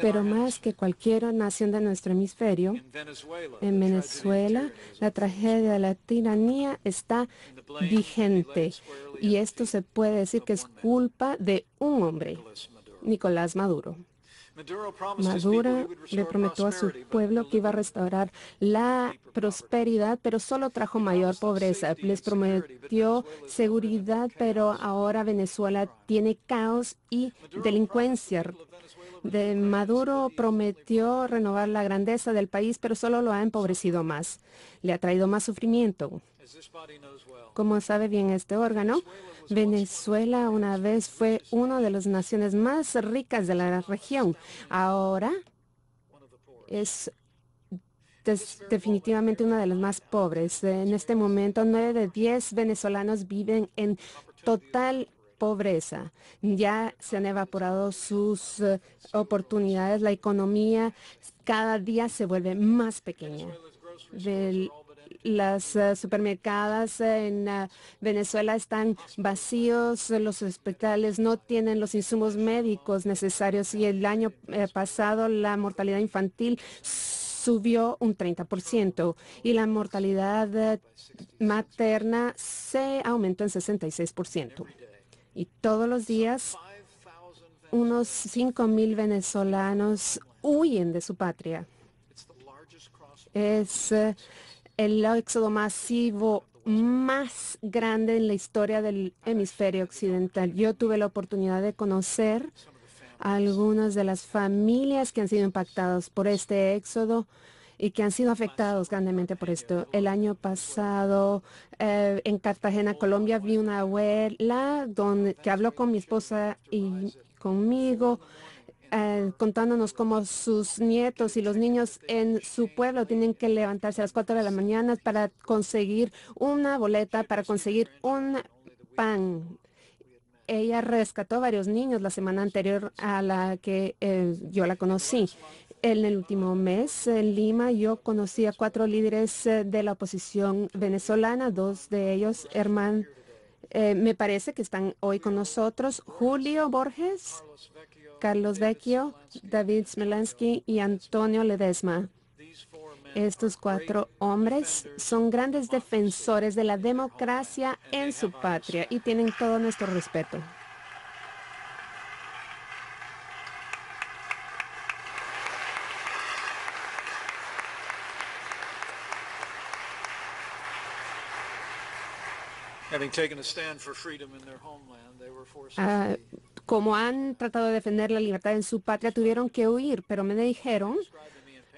Pero más que cualquier nación de nuestro hemisferio, en Venezuela la tragedia de la tiranía está vigente y esto se puede decir que es culpa de un hombre, Nicolás Maduro. Maduro le prometió a su pueblo que iba a restaurar la prosperidad, pero solo trajo mayor pobreza. Les prometió seguridad, pero ahora Venezuela tiene caos y delincuencia. De Maduro prometió renovar la grandeza del país, pero solo lo ha empobrecido más. Le ha traído más sufrimiento. Como sabe bien este órgano, Venezuela una vez fue una de las naciones más ricas de la región. Ahora es definitivamente una de las más pobres. En este momento, nueve de diez venezolanos viven en total pobreza. Ya se han evaporado sus eh, oportunidades. La economía cada día se vuelve más pequeña las eh, supermercadas en eh, Venezuela están vacíos, los hospitales no tienen los insumos médicos necesarios y el año eh, pasado la mortalidad infantil subió un 30% y la mortalidad materna se aumentó en 66%. Y todos los días unos 5.000 venezolanos huyen de su patria. Es el éxodo masivo más grande en la historia del hemisferio occidental. Yo tuve la oportunidad de conocer a algunas de las familias que han sido impactadas por este éxodo y que han sido afectados grandemente por esto. El año pasado eh, en Cartagena, Colombia, vi una abuela donde, que habló con mi esposa y conmigo eh, contándonos cómo sus nietos y los niños en su pueblo tienen que levantarse a las cuatro de la mañana para conseguir una boleta, para conseguir un pan. Ella rescató varios niños la semana anterior a la que eh, yo la conocí. En el último mes en Lima yo conocí a cuatro líderes eh, de la oposición venezolana, dos de ellos, hermano, me parece que están hoy con nosotros Julio Borges, Carlos Vecchio, David Smelansky y Antonio Ledesma. Estos cuatro hombres son grandes defensores de la democracia en su patria y tienen todo nuestro respeto. como han tratado de defender la libertad en su patria, tuvieron que huir, pero me dijeron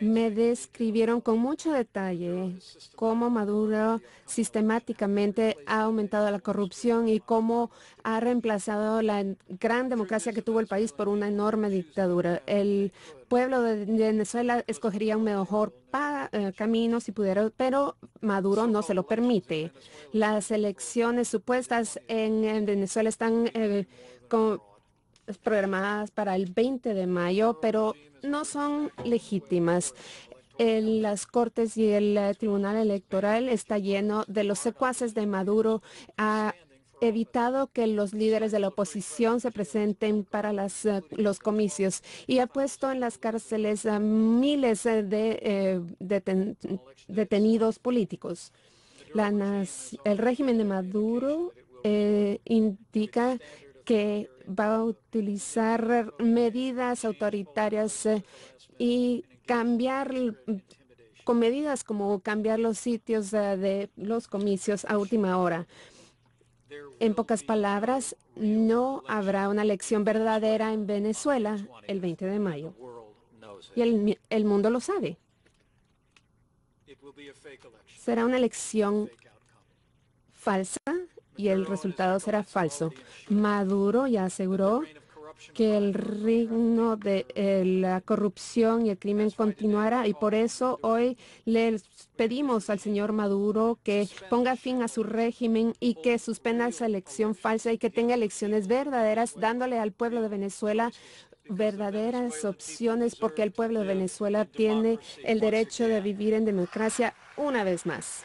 me describieron con mucho detalle cómo Maduro sistemáticamente ha aumentado la corrupción y cómo ha reemplazado la gran democracia que tuvo el país por una enorme dictadura. El pueblo de Venezuela escogería un mejor eh, camino si pudiera, pero Maduro no se lo permite. Las elecciones supuestas en, Venezuela están eh, con programadas para el 20 de mayo, pero no son legítimas. En las Cortes y el eh, Tribunal Electoral está lleno de los secuaces de Maduro. Ha evitado que los líderes de la oposición se presenten para las, eh, los comicios y ha puesto en las cárceles a miles eh, de detenidos políticos. el régimen de Maduro indica que va a utilizar medidas autoritarias eh, y cambiar con medidas como cambiar los sitios eh, de los comicios a última hora. En pocas palabras, no habrá una elección verdadera en Venezuela el 20 de mayo. Y el, mundo lo sabe. Será una elección falsa, y el resultado será falso. Maduro ya aseguró que el reino de eh, la corrupción y el crimen continuará y por eso hoy le pedimos al señor Maduro que ponga fin a su régimen y que suspenda esa elección falsa y que tenga elecciones verdaderas dándole al pueblo de Venezuela verdaderas opciones porque el pueblo de Venezuela tiene el derecho de vivir en democracia una vez más.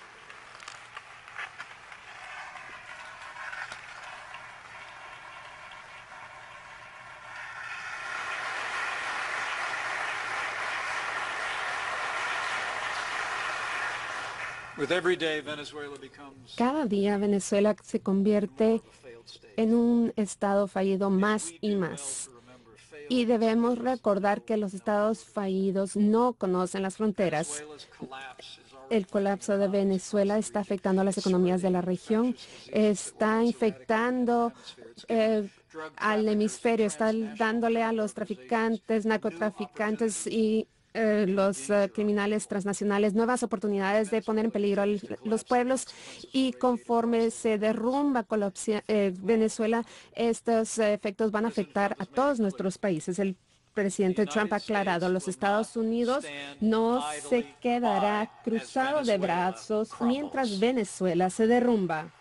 Cada día Venezuela se convierte en un Estado fallido más y más. Y debemos recordar que los estados fallidos no conocen las fronteras. El colapso de Venezuela está afectando a las economías de la región, está infectando eh, al hemisferio, está dándole a los traficantes, narcotraficantes y eh, los eh, criminales transnacionales nuevas oportunidades de poner en peligro a los pueblos y conforme se derrumba eh, Venezuela, estos efectos van a afectar a todos nuestros países. El presidente Trump ha aclarado, los Estados Unidos no se quedará cruzado de brazos mientras Venezuela se derrumba.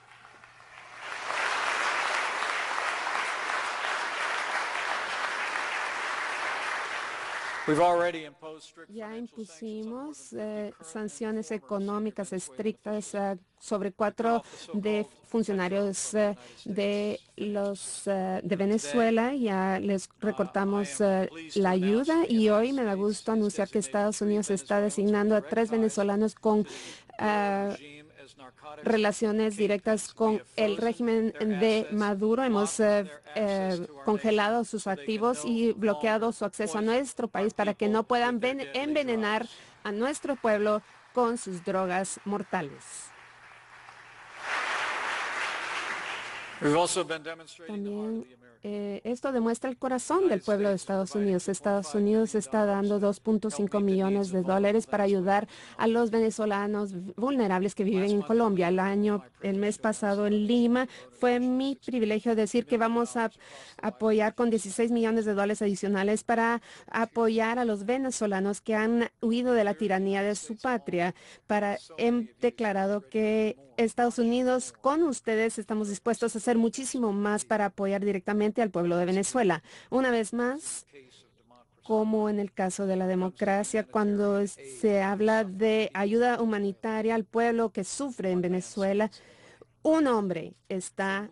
Ya impusimos eh, sanciones económicas estrictas eh, sobre cuatro de funcionarios eh, de los de Venezuela. Ya les uh, recortamos la ayuda y hoy me da gusto anunciar que Estados Unidos está designando a tres venezolanos con relaciones directas con el régimen de Maduro. Hemos eh, eh, congelado sus activos y bloqueado su acceso a nuestro país para que no puedan envenenar a nuestro pueblo con sus drogas mortales. También eh, esto demuestra el corazón del pueblo de Estados Unidos. Estados Unidos está dando 2.5 millones de dólares para ayudar a los venezolanos vulnerables que viven en Colombia. El año, el mes pasado en Lima, fue mi privilegio decir que vamos a apoyar con 16 millones de dólares adicionales para apoyar a los venezolanos que han huido de la tiranía de su patria. Para, he declarado que Estados Unidos, con ustedes estamos dispuestos a hacer muchísimo más para apoyar directamente al pueblo de Venezuela. Una vez más, como en el caso de la democracia, cuando se habla de ayuda humanitaria al pueblo que sufre en Venezuela, un hombre está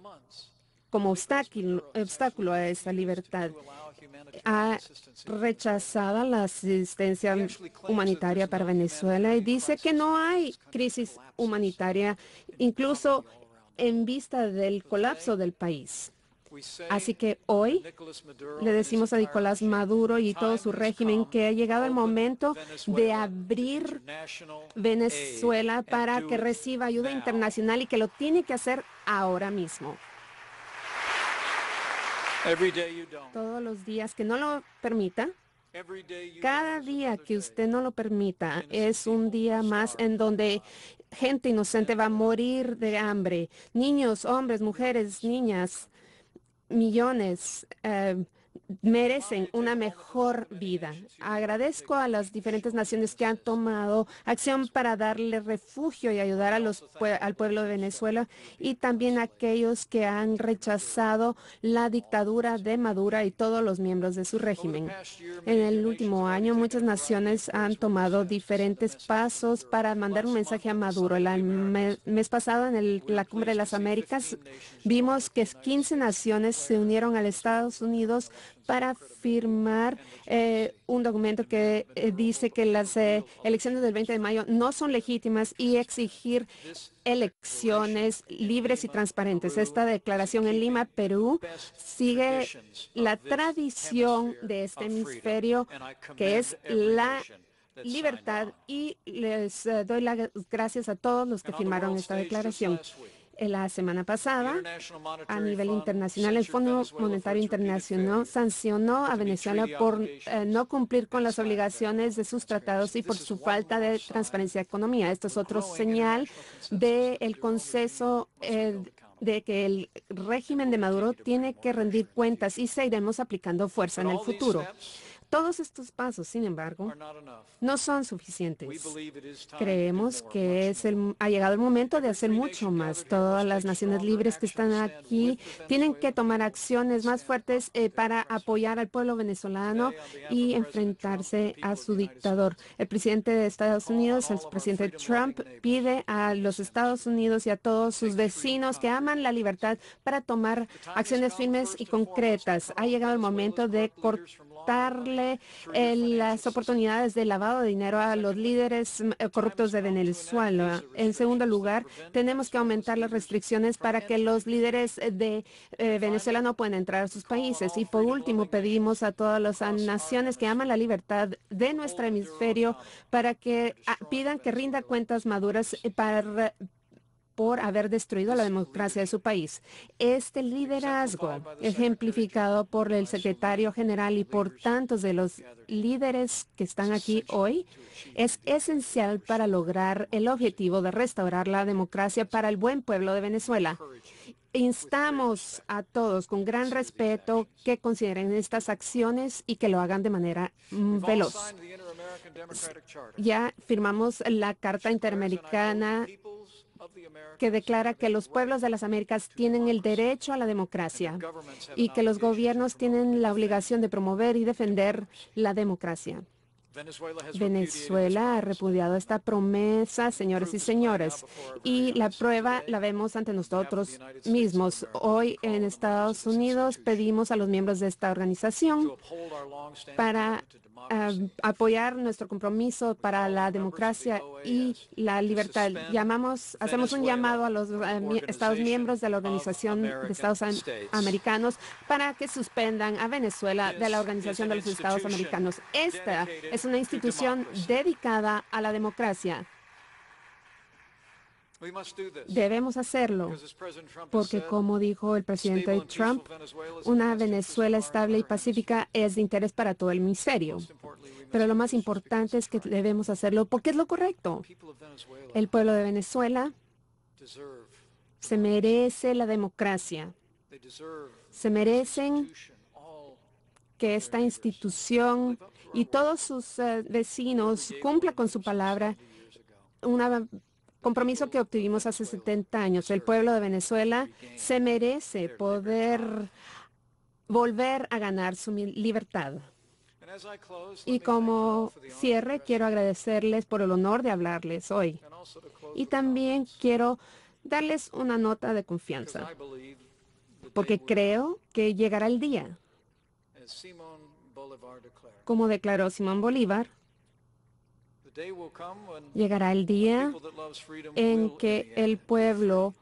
como obstáculo, a esa libertad ha rechazado la asistencia humanitaria para Venezuela y dice que no hay crisis humanitaria, incluso en vista del colapso del país. Así que hoy le decimos a Nicolás Maduro y todo su régimen que ha llegado el momento de abrir Venezuela para que reciba ayuda internacional y que lo tiene que hacer ahora mismo todos los días que no lo permita, cada día que usted no lo permita es un día más en donde gente inocente va a morir de hambre. Niños, hombres, mujeres, niñas, millones. Eh, merecen una mejor vida. Agradezco a las diferentes naciones que han tomado acción para darle refugio y ayudar al pueblo de Venezuela y también a aquellos que han rechazado la dictadura de Maduro y todos los miembros de su régimen. En el último año, muchas naciones han tomado diferentes pasos para mandar un mensaje a Maduro. El mes pasado, en la Cumbre de las Américas, vimos que 15 naciones se unieron a Estados Unidos para firmar eh, un documento que eh, dice que las eh, elecciones del 20 de mayo no son legítimas y exigir elecciones libres y transparentes. Esta declaración en Lima, Perú, sigue la tradición de este hemisferio, que es la libertad, y les doy las gracias a todos los que firmaron esta declaración. Eh, la semana pasada a nivel internacional. El Fondo Monetario Internacional sancionó a Venezuela por eh, no cumplir con las obligaciones de sus tratados y por su falta de transparencia de economía. Esto es otro señal del de conceso eh, de que el régimen de Maduro tiene que rendir cuentas y seguiremos aplicando fuerza en el futuro. Todos estos pasos, sin embargo, no son suficientes. Creemos que es el, ha llegado el momento de hacer mucho más. Todas las naciones libres que están aquí tienen que tomar acciones más fuertes eh, para apoyar al pueblo venezolano y enfrentarse a su dictador. El presidente de Estados Unidos, el presidente Trump, pide a los Estados Unidos y a todos sus vecinos que aman la libertad para tomar acciones firmes y concretas. Ha llegado el momento de cortar Darle eh, las oportunidades de lavado de dinero a los líderes mm, eh, corruptos de Venezuela. En segundo lugar, tenemos que aumentar las restricciones para que los líderes eh, de Venezuela no puedan entrar a sus países. Y por último, pedimos a todas las naciones que aman la libertad de nuestro hemisferio para que ah, pidan que rinda cuentas maduras para por haber destruido la democracia de su país. Este liderazgo, ejemplificado por el secretario general y por tantos de los líderes que están aquí hoy, es esencial para lograr el objetivo de restaurar la democracia para el buen pueblo de Venezuela. Instamos a todos con gran respeto que consideren estas acciones y que lo hagan de manera mm, veloz. Ya firmamos la Carta Interamericana que declara que los pueblos de las Américas tienen el derecho a la democracia y que los gobiernos tienen la obligación de promover y defender la democracia. Venezuela ha repudiado esta promesa, señores y señores, y la prueba la vemos ante nosotros mismos. Hoy en Estados Unidos pedimos a los miembros de esta organización para Em, apoyar nuestro compromiso para la democracia y la libertad. hacemos un llamado a los eh, Estados miembros de la Organización de Estados Americanos para que suspendan a Venezuela de la Organización de los Estados Americanos. Esta es una institución dedicada a la democracia. Debemos hacerlo porque, como dijo el presidente Trump, una Venezuela estable y pacífica es de interés para todo el ministerio. Pero lo más importante es que debemos hacerlo porque es lo correcto. El pueblo de Venezuela se merece la democracia. Se merecen que esta institución y todos sus eh, vecinos cumpla con su palabra. Una compromiso que obtuvimos hace 70 años. El pueblo de Venezuela se merece poder volver a ganar su libertad. Y como cierre, quiero agradecerles por el honor de hablarles hoy. Y también quiero darles una nota de confianza, porque creo que llegará el día, como declaró Simón Bolívar, Llegará el día en que el pueblo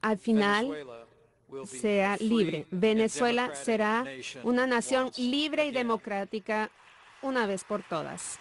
al final sea libre. Venezuela será una nación libre y democrática una vez por todas.